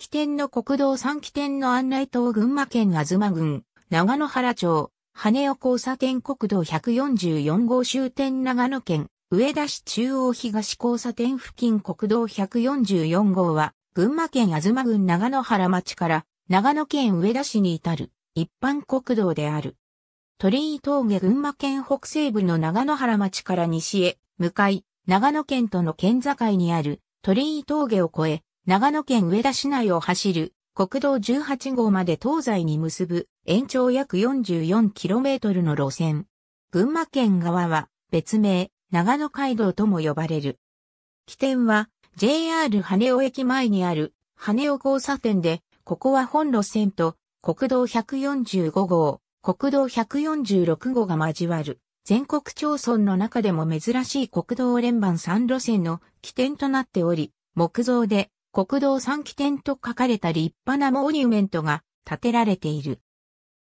起点の国道3起点の案内塔群馬県吾妻郡、長野原町、羽尾交差点国道144号終点長野県、上田市中央東交差点付近国道144号は、群馬県吾妻郡長野原町から長野県上田市に至る一般国道である。鳥居峠群馬県北西部の長野原町から西へ、向かい、長野県との県境にある鳥居峠を越え、長野県上田市内を走る国道18号まで東西に結ぶ延長約 44km の路線。群馬県側は別名長野街道とも呼ばれる。起点は JR 羽尾駅前にある羽尾交差点で、ここは本路線と国道145号、国道146号が交わる。全国町村の中でも珍しい国道連番3路線の起点となっており、木造で国道3起点と書かれた立派なモニュメントが建てられている。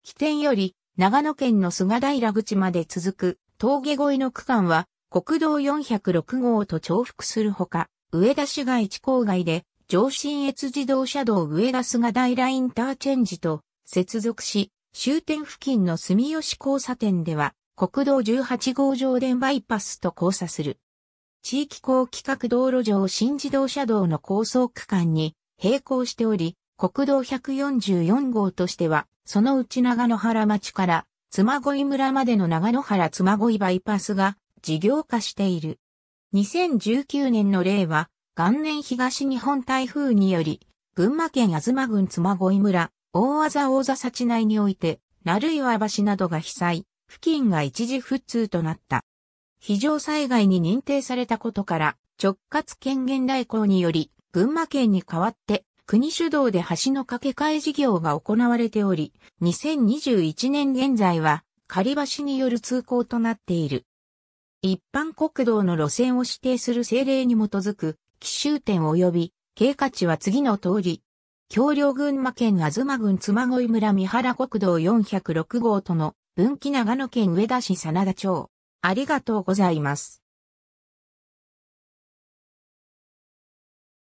起点より長野県の菅平口まで続く峠越えの区間は国道406号と重複するほか、上田市街地郊外で上信越自動車道上田菅平インターチェンジと接続し、終点付近の住吉交差点では国道18号上田バイパスと交差する。地域高規格道路上新自動車道の高層区間に並行しており、国道144号としては、そのうち長野原町から妻恋村までの長野原妻恋バイパスが事業化している。2019年の例は、元年東日本台風により、群馬県東郡妻恋村、大技大座幸内において、鳴岩橋などが被災、付近が一時不通となった。非常災害に認定されたことから、直轄権限代行により、群馬県に代わって、国主導で橋の架け替え事業が行われており、2021年現在は、仮橋による通行となっている。一般国道の路線を指定する政令に基づく、奇襲点及び、経過値は次の通り、橋梁群馬県ま郡妻恋村三原国道406号との、分岐長野県上田市真田町。ありがとうございます。